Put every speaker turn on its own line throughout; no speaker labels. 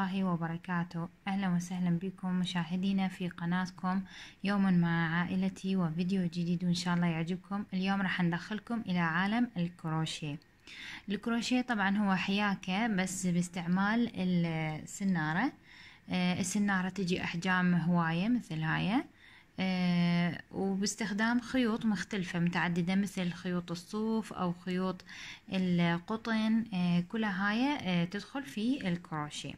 الله وبركاته أهلا وسهلا بكم مشاهدينا في قناتكم يوم مع عائلتي وفيديو جديد إن شاء الله يعجبكم اليوم راح ندخلكم إلى عالم الكروشيه الكروشيه طبعا هو حياكة بس باستعمال السنارة آه، السنارة تجي أحجام هواية مثل هاي آه، وباستخدام خيوط مختلفة متعددة مثل خيوط الصوف أو خيوط القطن آه، كلها هاي تدخل في الكروشيه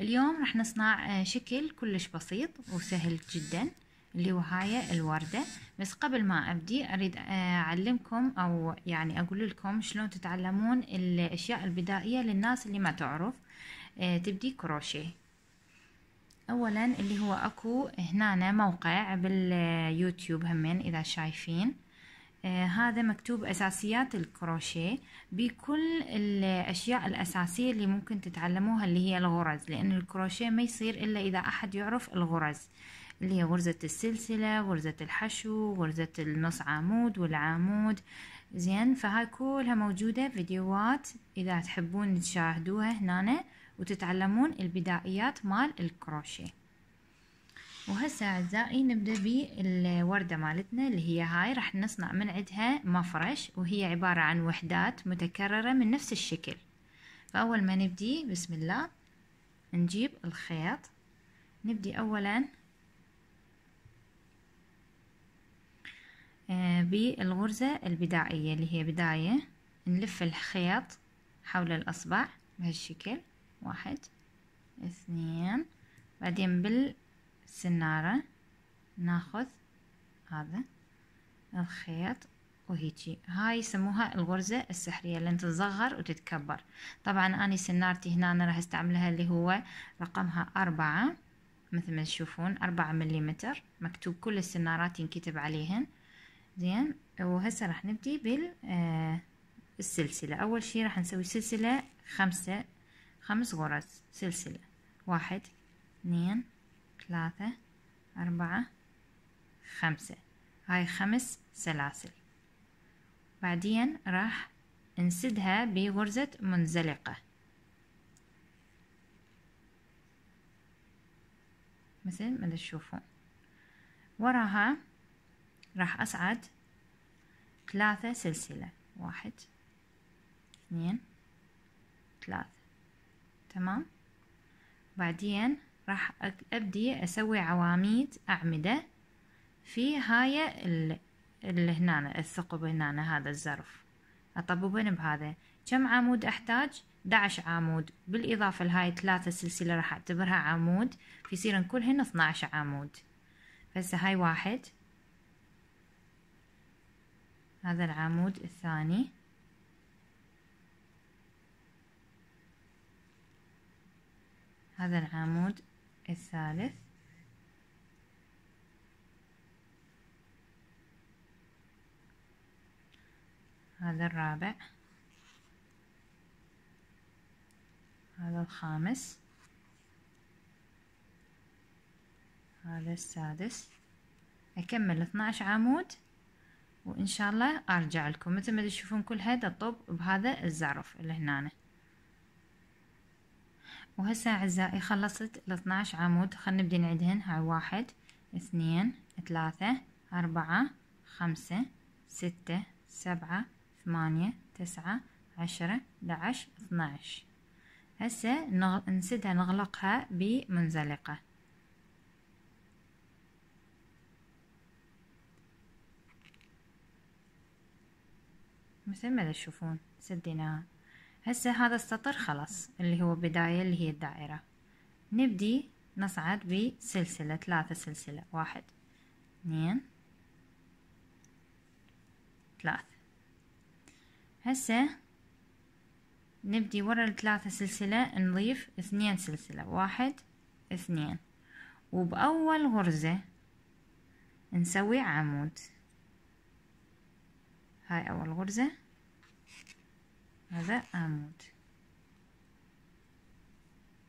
اليوم راح نصنع آه، شكل كلش بسيط وسهل جدا اللي هو هاي الوردة بس قبل ما أبدي أريد آه، أعلمكم أو يعني أقول لكم شلون تتعلمون الأشياء البدائية للناس اللي ما تعرف آه، تبدي كروشيه أولا اللي هو أكو هنا موقع باليوتيوب همين إذا شايفين آه هذا مكتوب أساسيات الكروشيه بكل الأشياء الأساسية اللي ممكن تتعلموها اللي هي الغرز لأن الكروشيه ما يصير إلا إذا أحد يعرف الغرز اللي هي غرزة السلسلة غرزة الحشو غرزة النص عمود والعمود زين فهاي كلها موجودة فيديوهات إذا تحبون تشاهدوها هنا وتتعلمون البدائيات مال الكروشيه وهسه اعزائي نبدا بالورده مالتنا اللي هي هاي راح نصنع من عندها مفرش وهي عباره عن وحدات متكرره من نفس الشكل فاول ما نبدي بسم الله نجيب الخيط نبدي اولا آه، بالغرزة البدائية اللي هي بداية نلف الخيط حول الأصبع بهالشكل واحد اثنين بعدين بال سنارة ناخذ هذا الخيط وهيجي هاي يسموها الغرزة السحرية لأن تتصغر وتتكبر طبعا اني سنارتي هنا أنا راح استعملها اللي هو رقمها أربعة مثل ما تشوفون أربعة مليمتر مكتوب كل السنارات ينكتب عليهن زين وهسه راح نبدي بال آه، أول شي راح نسوي سلسلة خمسة خمس غرز سلسلة واحد اثنين ثلاثة أربعة خمسة هاي خمس سلاسل بعدين راح نسدها بغرزة منزلقة مثل ما تشوفون وراها راح أصعد ثلاثة سلسلة واحد اثنين ثلاثة تمام بعدين راح أبدي أسوي عواميد أعمدة في هاي اللي هنا الثقب هنا هذا الزرف أطببن بهذا كم عمود أحتاج؟ 11 عمود بالإضافة لهاي ثلاثة سلسلة راح أعتبرها عمود فيصيرن كلهن 12 عمود هسه هاي واحد هذا العمود الثاني هذا العمود الثالث هذا الرابع هذا الخامس هذا السادس أكمل 12 عمود وإن شاء الله أرجع لكم مثل ما تشوفون كل هذا الطوب بهذا الزعرف اللي هنا وهسا أعزائي خلصت 12 عمود خلنا نبدي نعدهن هاي واحد اثنين ثلاثة أربعة خمسة ستة سبعة ثمانية تسعة عشرة دعش اثناش هسه نغل... نسدها نغلقها بمنزلقة مثل ما تشوفون سديناها هسه هذا السطر خلاص اللي هو بداية اللي هي الدائرة نبدي نصعد بسلسلة ثلاثة سلسلة واحد اثنين ثلاث هسه نبدي ورا الثلاثة سلسلة نضيف اثنين سلسلة واحد اثنين وبأول غرزة نسوي عمود هاي أول غرزة هذا عمود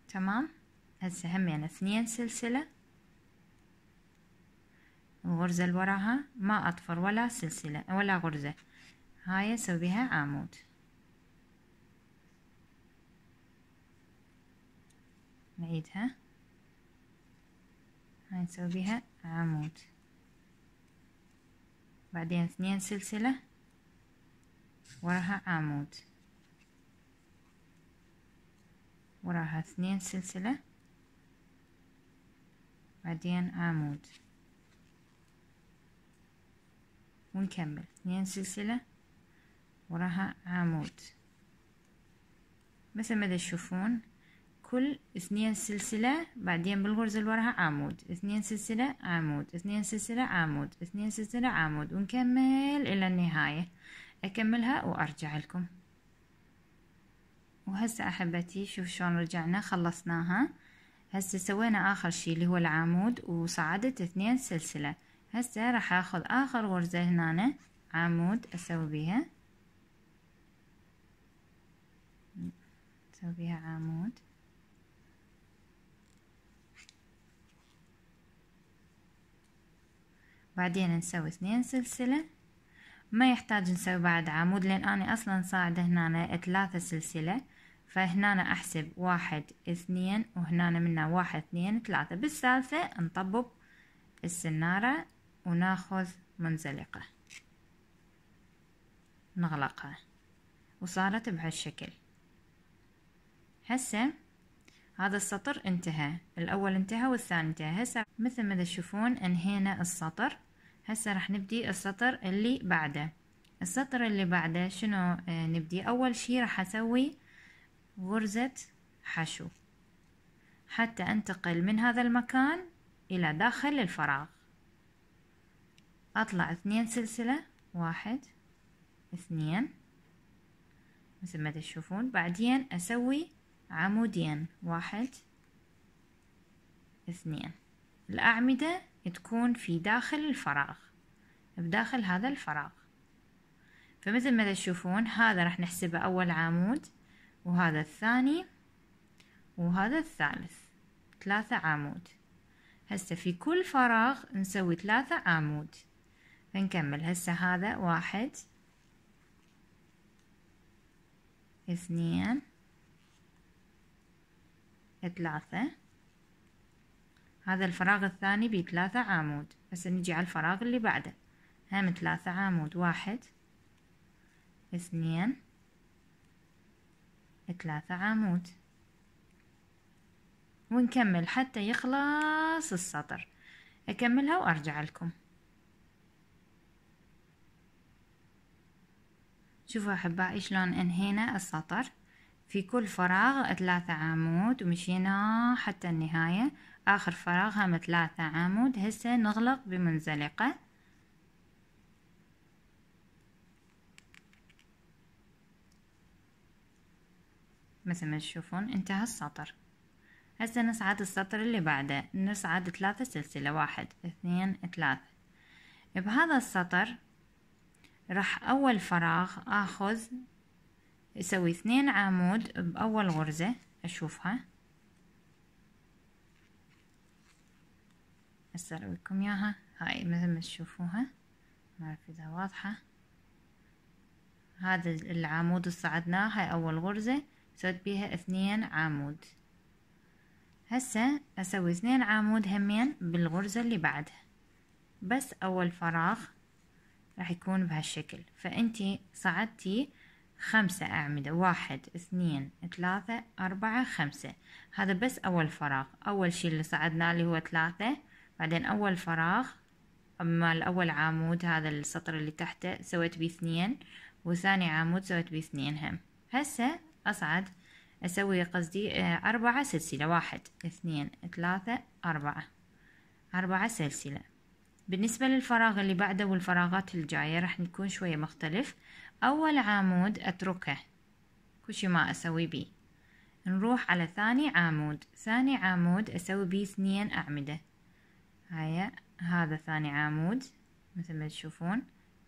تمام هسه همينا يعني اثنين سلسلة الغرزة اللي وراها ما اطفر ولا سلسلة ولا غرزة هاي اسوي بها عمود نعيدها هاي نسوي بها عمود بعدين اثنين سلسلة وراها عمود وراها اثنين سلسلة بعدين عمود ونكمل اثنين سلسلة وراها عمود مثل ما تشوفون كل اثنين سلسلة بعدين بالغرزة اللي وراها عمود اثنين سلسلة عمود اثنين سلسلة عمود اثنين سلسلة عمود ونكمل الى النهاية اكملها وارجع لكم وهسه احبتي شوف شلون رجعنا خلصناها هسه سوينا اخر شي اللي هو العمود وصعدت اثنين سلسلة هسه راح اخذ اخر غرزة هنا عمود اسوي بيها اسوي بيها عمود بعدين نسوي اثنين سلسلة ما يحتاج نسوي بعد عمود لان انا اصلا صاعدة هنا ثلاثة سلسلة فهنا احسب واحد اثنين وهنا منا واحد اثنين ثلاثة بالثالثة نطبب السنارة وناخذ منزلقة نغلقها وصارت بهالشكل هسه هذا السطر انتهى الاول انتهى والثاني انتهى هسه مثل ما تشوفون انهينا السطر هسه راح نبدي السطر اللي بعده السطر اللي بعده شنو آه، نبدي اول شي راح اسوي غرزة حشو حتى انتقل من هذا المكان الى داخل الفراغ اطلع اثنين سلسلة واحد اثنين مثل ما تشوفون بعدين اسوي عمودين واحد اثنين الاعمدة تكون في داخل الفراغ بداخل هذا الفراغ فمثل ما تشوفون هذا راح نحسبه أول عمود وهذا الثاني وهذا الثالث ثلاثة عمود هسه في كل فراغ نسوي ثلاثة عمود فنكمل هسه هذا واحد اثنين ثلاثة هذا الفراغ الثاني بيه ثلاثة عمود هسه نجي على الفراغ اللي بعده هم ثلاثة عمود واحد اثنين ثلاثة عمود ونكمل حتى يخلص السطر أكملها وأرجع لكم شوفوا أحبائي شلون انهينا السطر في كل فراغ ثلاثة عمود ومشينا حتى النهاية آخر فراغ هم ثلاثة عمود هسه نغلق بمنزلقة مثل ما تشوفون انتهى السطر هسه نصعد السطر اللي بعده نصعد ثلاثة سلسلة واحد اثنين ثلاثة بهذا السطر راح أول فراغ آخذ أسوي اثنين عمود بأول غرزة أشوفها هسه ارويكم اياها هاي مثل ما تشوفوها ما اعرف اذا واضحه هذا العمود اللي صعدناه هاي اول غرزه سويت بيها اثنين عمود هسه اسوي اثنين عمود همين بالغرزه اللي بعدها بس اول فراغ راح يكون بهالشكل فانتي صعدتي خمسة أعمدة واحد اثنين ثلاثة أربعة خمسة هذا بس أول فراغ أول شي اللي صعدناه اللي هو ثلاثة بعدين أول فراغ أما الأول عمود هذا السطر اللي تحته سويت بيه اثنين وثاني عمود سويت بيه اثنين هم هسه أصعد أسوي قصدي آه، أربعة سلسلة واحد اثنين ثلاثة أربعة أربعة سلسلة بالنسبة للفراغ اللي بعده والفراغات الجاية راح نكون شوية مختلف أول عمود أتركه كل شي ما أسوي بيه نروح على ثاني عمود ثاني عمود أسوي بيه اثنين أعمدة هاي هذا ثاني عمود مثل ما تشوفون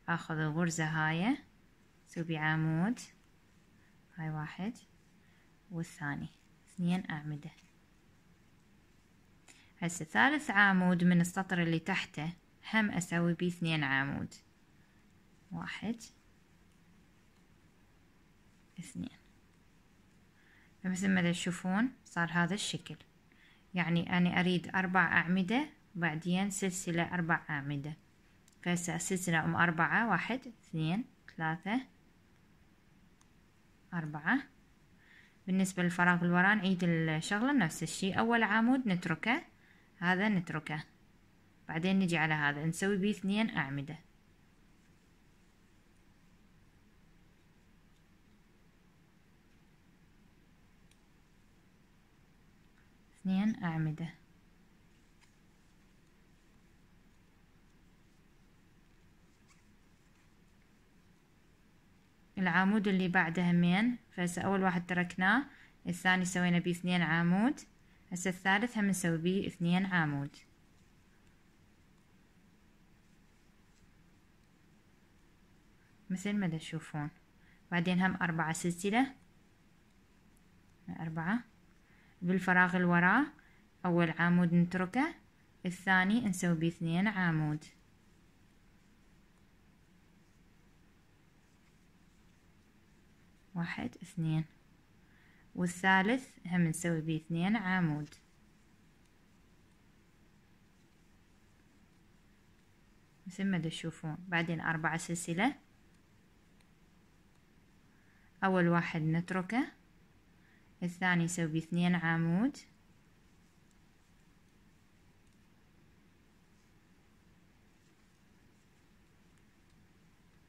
اخذ الغرزة هاي سوبي عمود هاي واحد والثاني اثنين اعمده هسه ثالث عمود من السطر اللي تحته هم اسوي بيه اثنين عمود واحد اثنين فمثل ما تشوفون صار هذا الشكل يعني أنا أريد أربع أعمدة وبعدين سلسلة أربع أعمدة فهسه سلسلة أم أربعة واحد اثنين ثلاثة أربعة بالنسبة للفراغ الوراء نعيد الشغلة نفس الشي أول عمود نتركه هذا نتركه بعدين نجي على هذا نسوي بيه اثنين أعمدة اثنين أعمده العمود اللي بعده همين فهسه أول واحد تركناه الثاني سوينا بيه اثنين عمود هسه الثالث هم نسوي بيه اثنين عمود مثل ما تشوفون بعدين هم أربعة سلسلة أربعة بالفراغ اللي وراه أول عمود نتركه الثاني نسوي بيه اثنين عمود واحد اثنين والثالث هم نسوي بيه اثنين عمود مثل ما تشوفون بعدين أربعة سلسلة أول واحد نتركه الثاني نسوي بيه اثنين عمود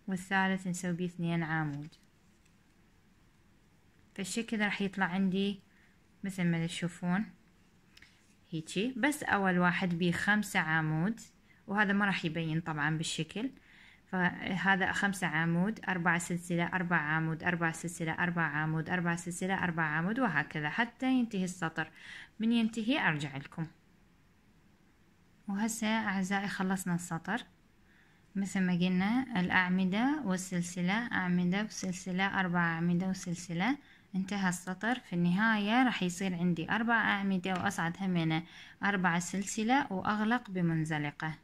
والثالث نسوي بيه اثنين عمود فالشي كده راح يطلع عندي مثل ما تشوفون هيجي بس اول واحد بيه خمسة عمود وهذا ما راح يبين طبعا بالشكل فهذا خمسة عمود أربعة سلسلة أربعة عمود أربعة سلسلة أربعة عمود أربعة سلسلة أربعة عمود وهكذا حتى ينتهي السطر من ينتهي أرجع لكم وهسه أعزائي خلصنا السطر مثل ما قلنا الأعمدة والسلسلة أعمدة وسلسلة أربعة أعمدة وسلسلة انتهى السطر في النهاية راح يصير عندي أربع أعمدة وأصعد همينة أربع سلسلة وأغلق بمنزلقة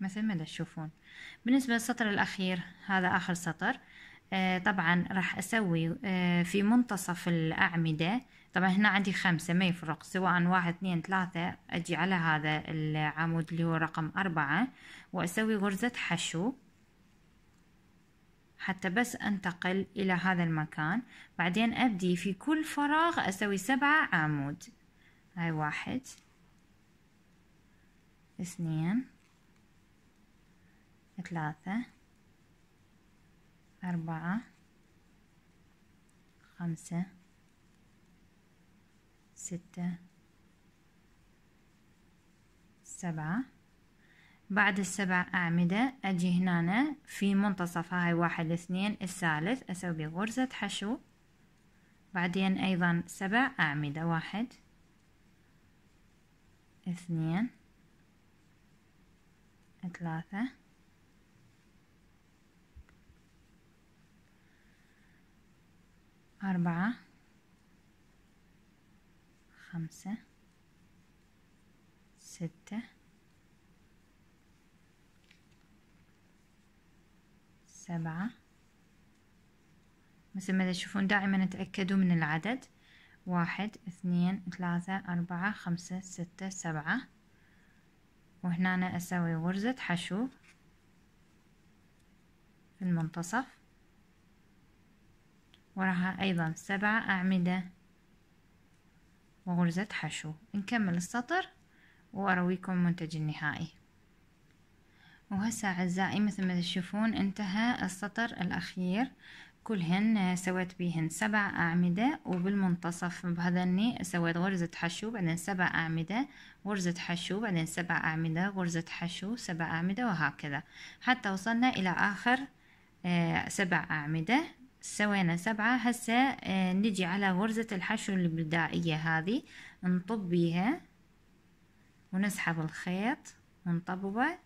مثل ما تشوفون بالنسبة للسطر الأخير هذا آخر سطر آه، طبعا راح أسوي آه، في منتصف الأعمدة طبعا هنا عندي خمسة ما يفرق سواء واحد اثنين ثلاثة أجي على هذا العمود اللي هو رقم أربعة وأسوي غرزة حشو حتى بس أنتقل إلى هذا المكان بعدين أبدي في كل فراغ أسوي سبعة عمود هاي واحد اثنين ثلاثة أربعة خمسة ستة سبعة بعد السبع أعمدة أجي هنا في منتصف هاي واحد اثنين الثالث أسوي غرزة حشو بعدين أيضا سبع أعمدة واحد اثنين ثلاثة أربعة خمسة ستة سبعة مثل ما تشوفون دائما تأكدوا من العدد واحد اثنين ثلاثة أربعة خمسة ستة سبعة وهنا أنا أسوي غرزة حشو في المنتصف وراها أيضا سبعة أعمدة وغرزة حشو نكمل السطر وأرويكم المنتج النهائي وهسا أعزائي مثل ما تشوفون انتهى السطر الأخير كلهن سويت بيهن سبع أعمدة وبالمنتصف بهذني سويت غرزة حشو بعدين سبع أعمدة غرزة حشو بعدين سبع أعمدة غرزة حشو سبع أعمدة وهكذا حتى وصلنا إلى آخر آه، سبع أعمدة سوينا سبعة هسه آه، نجي على غرزة الحشو البدائية هذه نطب بيها ونسحب الخيط ونطببه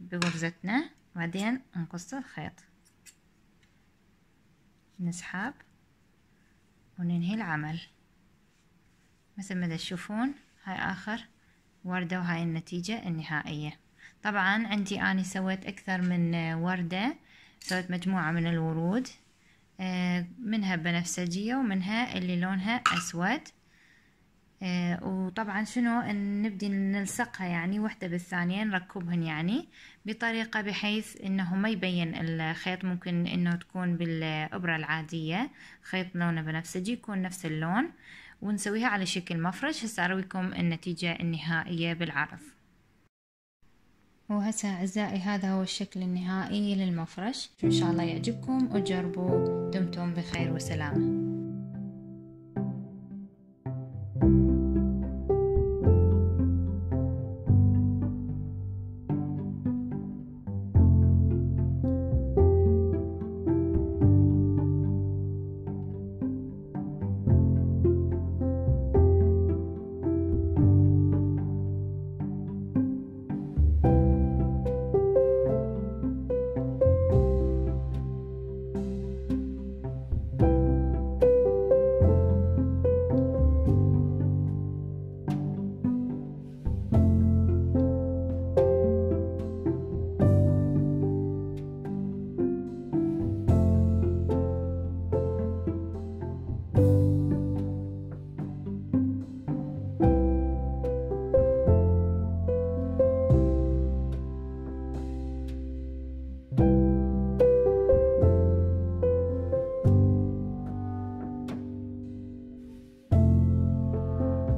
بغرزتنا بعدين نقص الخيط نسحب وننهي العمل مثل ما تشوفون هاي آخر وردة وهاي النتيجة النهائية طبعا عندي اني سويت أكثر من آه، وردة سويت مجموعة من الورود آه، منها بنفسجية ومنها اللي لونها أسود آه، وطبعا شنو نبدي نلصقها يعني وحدة بالثانية نركبهن يعني بطريقة بحيث انه ما يبين الخيط ممكن انه تكون بالابرة العادية خيط لونه بنفسجي يكون نفس اللون ونسويها على شكل مفرش هسه ارويكم النتيجة النهائية بالعرض وهسه أعزائي هذا هو الشكل النهائي للمفرش إن شاء الله يعجبكم وجربوا دمتم بخير وسلامة